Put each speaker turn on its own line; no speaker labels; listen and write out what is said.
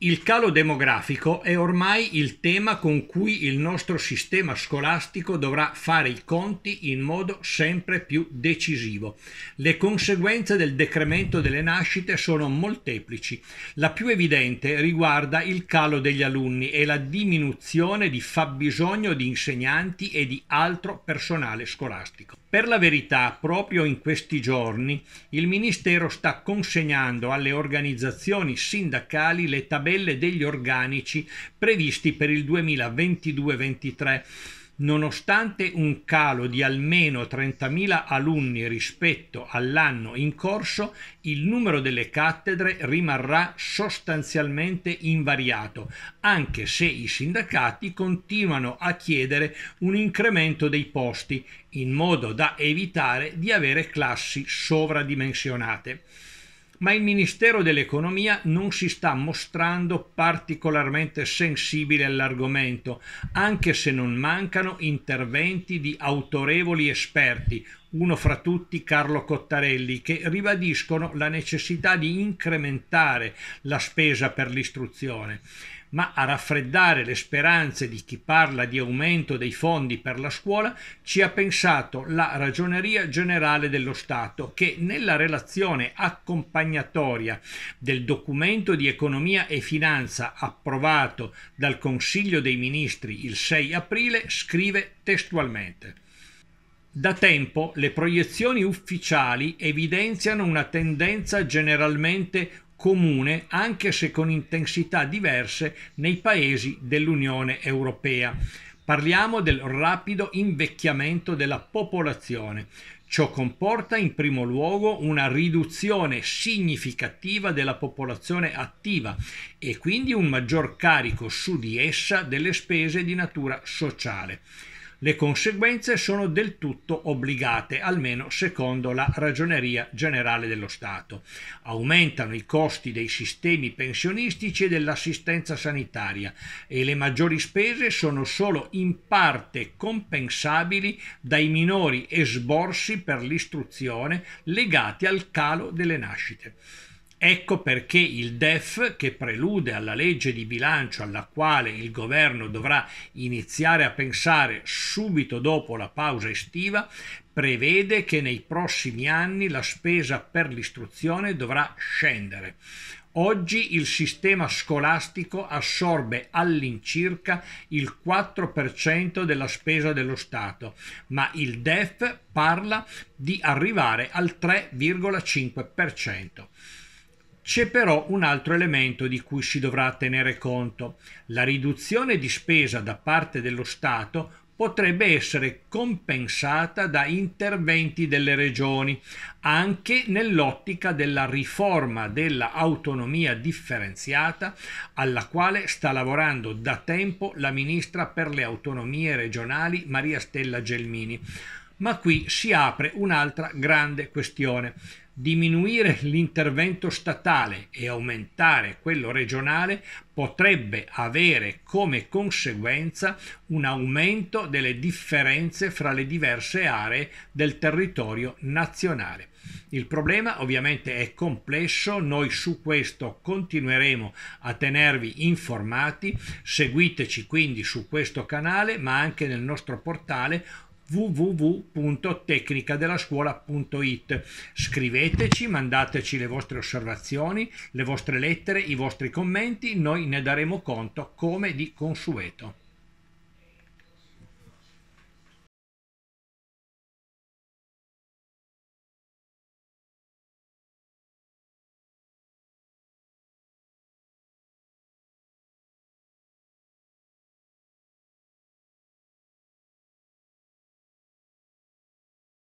Il calo demografico è ormai il tema con cui il nostro sistema scolastico dovrà fare i conti in modo sempre più decisivo. Le conseguenze del decremento delle nascite sono molteplici. La più evidente riguarda il calo degli alunni e la diminuzione di fabbisogno di insegnanti e di altro personale scolastico. Per la verità, proprio in questi giorni, il Ministero sta consegnando alle organizzazioni sindacali le tabelle tabelle degli organici previsti per il 2022-23. Nonostante un calo di almeno 30.000 alunni rispetto all'anno in corso, il numero delle cattedre rimarrà sostanzialmente invariato, anche se i sindacati continuano a chiedere un incremento dei posti, in modo da evitare di avere classi sovradimensionate ma il Ministero dell'Economia non si sta mostrando particolarmente sensibile all'argomento, anche se non mancano interventi di autorevoli esperti, uno fra tutti Carlo Cottarelli, che ribadiscono la necessità di incrementare la spesa per l'istruzione ma a raffreddare le speranze di chi parla di aumento dei fondi per la scuola ci ha pensato la Ragioneria Generale dello Stato che nella relazione accompagnatoria del documento di economia e finanza approvato dal Consiglio dei Ministri il 6 aprile scrive testualmente da tempo le proiezioni ufficiali evidenziano una tendenza generalmente comune anche se con intensità diverse nei paesi dell'Unione Europea. Parliamo del rapido invecchiamento della popolazione. Ciò comporta in primo luogo una riduzione significativa della popolazione attiva e quindi un maggior carico su di essa delle spese di natura sociale. Le conseguenze sono del tutto obbligate, almeno secondo la ragioneria generale dello Stato. Aumentano i costi dei sistemi pensionistici e dell'assistenza sanitaria e le maggiori spese sono solo in parte compensabili dai minori esborsi per l'istruzione legati al calo delle nascite. Ecco perché il DEF, che prelude alla legge di bilancio alla quale il governo dovrà iniziare a pensare subito dopo la pausa estiva, prevede che nei prossimi anni la spesa per l'istruzione dovrà scendere. Oggi il sistema scolastico assorbe all'incirca il 4% della spesa dello Stato, ma il DEF parla di arrivare al 3,5%. C'è però un altro elemento di cui si dovrà tenere conto. La riduzione di spesa da parte dello Stato potrebbe essere compensata da interventi delle regioni, anche nell'ottica della riforma dell'autonomia differenziata alla quale sta lavorando da tempo la ministra per le autonomie regionali Maria Stella Gelmini. Ma qui si apre un'altra grande questione. Diminuire l'intervento statale e aumentare quello regionale potrebbe avere come conseguenza un aumento delle differenze fra le diverse aree del territorio nazionale. Il problema ovviamente è complesso, noi su questo continueremo a tenervi informati, seguiteci quindi su questo canale ma anche nel nostro portale www.tecnicadelascuola.it. Scriveteci, mandateci le vostre osservazioni, le vostre lettere, i vostri commenti, noi ne daremo conto come di consueto.